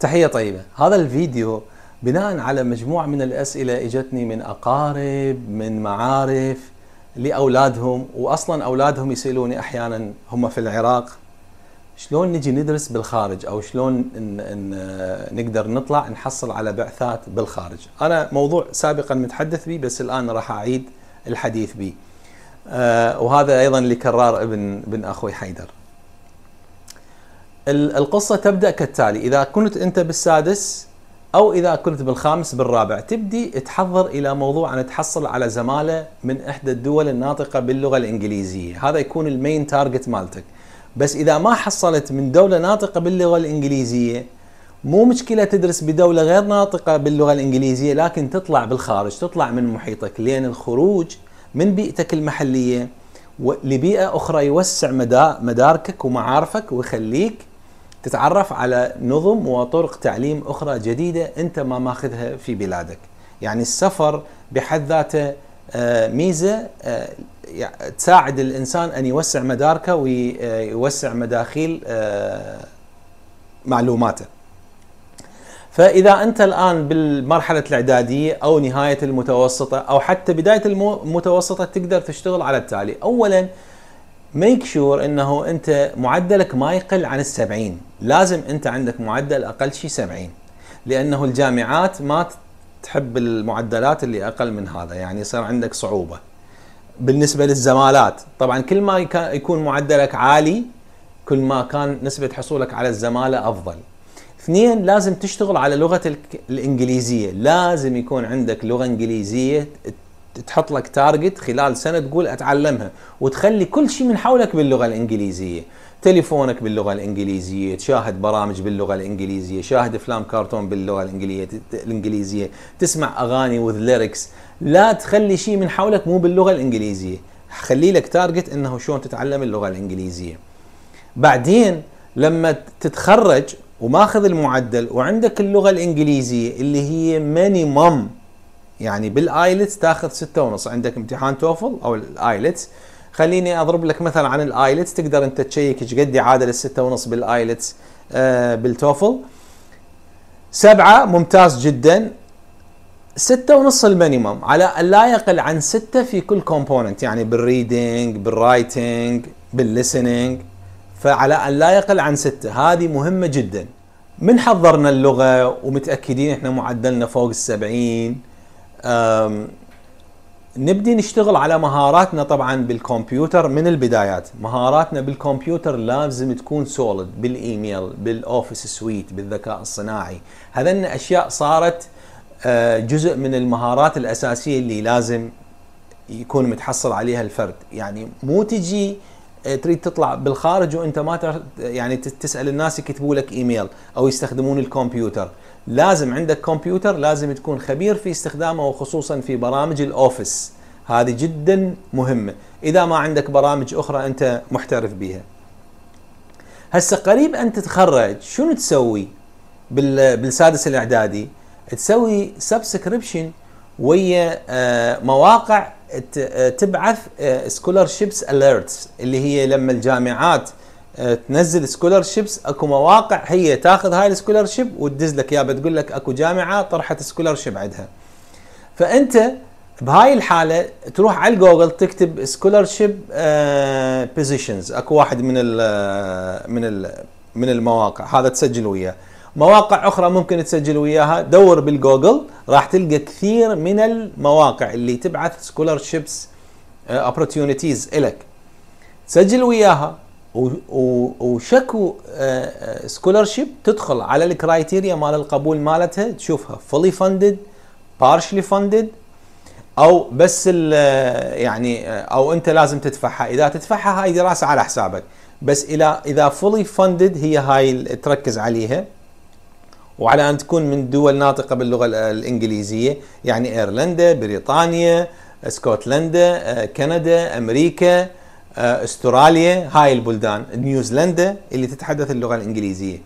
تحية طيبة هذا الفيديو بناء على مجموعة من الأسئلة إجتني من أقارب من معارف لأولادهم وأصلا أولادهم يسألوني أحيانا هم في العراق شلون نجي ندرس بالخارج أو شلون إن إن نقدر نطلع نحصل على بعثات بالخارج أنا موضوع سابقا متحدث به بس الآن راح أعيد الحديث به آه، وهذا أيضا لكرار ابن, ابن أخوي حيدر القصة تبدأ كالتالي إذا كنت أنت بالسادس أو إذا كنت بالخامس بالرابع تبدي تحضر إلى موضوع أن تحصل على زمالة من إحدى الدول الناطقة باللغة الإنجليزية هذا يكون المين تارجت مالتك بس إذا ما حصلت من دولة ناطقة باللغة الإنجليزية مو مشكلة تدرس بدولة غير ناطقة باللغة الإنجليزية لكن تطلع بالخارج تطلع من محيطك لأن الخروج من بيئتك المحلية لبيئة أخرى يوسع مداركك ومعارفك ويخليك تتعرف على نظم وطرق تعليم أخرى جديدة أنت ما ماخذها في بلادك يعني السفر بحد ذاته آه، ميزة آه، تساعد الإنسان أن يوسع مداركه ويوسع مداخيل آه، معلوماته فإذا أنت الآن بالمرحلة الإعدادية أو نهاية المتوسطة أو حتى بداية المتوسطة تقدر تشتغل على التالي أولاً ميك شور انه انت معدلك ما يقل عن السبعين لازم انت عندك معدل اقل شيء سبعين لانه الجامعات ما تحب المعدلات اللي اقل من هذا يعني صار عندك صعوبه بالنسبه للزمالات طبعا كل ما يكون معدلك عالي كل ما كان نسبه حصولك على الزماله افضل اثنين لازم تشتغل على لغه الانجليزيه لازم يكون عندك لغه انجليزيه تحط لك تارجت خلال سنه تقول اتعلمها وتخلي كل شيء من حولك باللغه الانجليزيه تليفونك باللغه الانجليزيه تشاهد برامج باللغه الانجليزيه شاهد افلام كرتون باللغه الانجليزيه الانجليزيه تسمع اغاني وذ ليركس لا تخلي شيء من حولك مو باللغه الانجليزيه خلي لك تارجت انه شلون تتعلم اللغه الانجليزيه بعدين لما تتخرج وماخذ المعدل وعندك اللغه الانجليزيه اللي هي مينيمم يعني بالايلتس تاخذ ستة ونص عندك امتحان توفل او الايلتس خليني اضرب لك مثلا عن الايلتس تقدر انت تشيك ايش قد عادل الستة ونص بالايلتس آه بالتوفل سبعة ممتاز جدا ستة ونص المينيمم على لا يقل عن ستة في كل كومبوننت يعني بالريدنج بالرايتنج بالليسننج فعلى أن لا يقل عن ستة هذه مهمة جدا من حضرنا اللغة ومتأكدين احنا معدلنا فوق السبعين نبدي نشتغل على مهاراتنا طبعا بالكمبيوتر من البدايات مهاراتنا بالكمبيوتر لازم تكون سوليد بالايميل بالاوفيس سويت بالذكاء الصناعي هذن اشياء صارت أه، جزء من المهارات الاساسيه اللي لازم يكون متحصل عليها الفرد يعني مو تجي أه، تريد تطلع بالخارج وانت ما يعني تسال الناس يكتبوا لك ايميل او يستخدمون الكمبيوتر لازم عندك كمبيوتر لازم تكون خبير في استخدامه وخصوصا في برامج الاوفيس هذه جدا مهمه اذا ما عندك برامج اخرى انت محترف بها هسه قريب ان تتخرج شنو تسوي بالسادس الاعدادي تسوي سبسكريبشن ويا آه، مواقع آه، تبعث سكولرشيبس آه، اليرتس اللي هي لما الجامعات آه، تنزل سكولرشيبس اكو مواقع هي تاخذ هاي السكولرشيب وتدز لك اياها بتقول لك اكو جامعه طرحت سكولرشيب عندها فانت بهاي الحاله تروح على جوجل تكتب سكولرشيب بوزيشنز آه، اكو واحد من الـ آه، من الـ من المواقع هذا تسجل وياه مواقع اخرى ممكن تسجل وياها دور بالجوجل راح تلقى كثير من المواقع اللي تبعث سكولرشيبس اوبورتيونيتيز الك سجل وياها وشكو سكولرشيب آه، آه، تدخل على الكرايتيريا مال القبول مالتها تشوفها فولي فاندد بارشلي فاندد او بس آه، يعني او انت لازم تدفعها اذا تدفعها هاي دراسه على حسابك بس الى اذا فولي فاندد هي هاي تركز عليها وعلى ان تكون من دول ناطقه باللغه الانجليزيه يعني ايرلندا بريطانيا اسكتلندا كندا امريكا آه، استراليا هاي البلدان نيوزيلندا اللي تتحدث اللغه الانجليزيه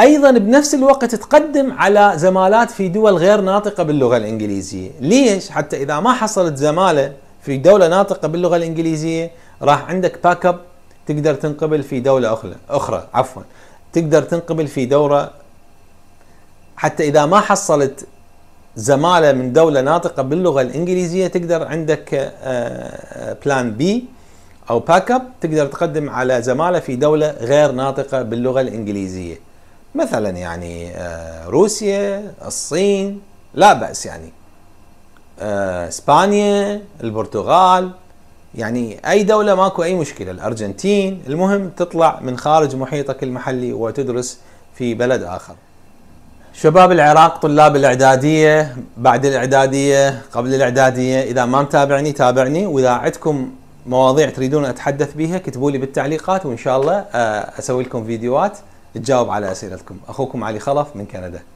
ايضا بنفس الوقت تقدم على زمالات في دول غير ناطقه باللغه الانجليزيه ليش حتى اذا ما حصلت زماله في دوله ناطقه باللغه الانجليزيه راح عندك باك اب تقدر تنقبل في دوله اخرى اخرى عفوا تقدر تنقبل في دوره حتى اذا ما حصلت زماله من دوله ناطقه باللغه الانجليزيه تقدر عندك بلان آه، بي آه، او باك اب تقدر تقدم على زماله في دوله غير ناطقه باللغه الانجليزيه مثلا يعني آه، روسيا الصين لا باس يعني آه، اسبانيا البرتغال يعني اي دوله ماكو اي مشكله الارجنتين المهم تطلع من خارج محيطك المحلي وتدرس في بلد اخر شباب العراق طلاب الاعداديه بعد الاعداديه قبل الاعداديه اذا ما متابعني تابعني واذا عندكم مواضيع تريدون اتحدث بها اكتبوا لي بالتعليقات وان شاء الله آه، اسوي لكم فيديوهات تجاوب على اسئلتكم اخوكم علي خلف من كندا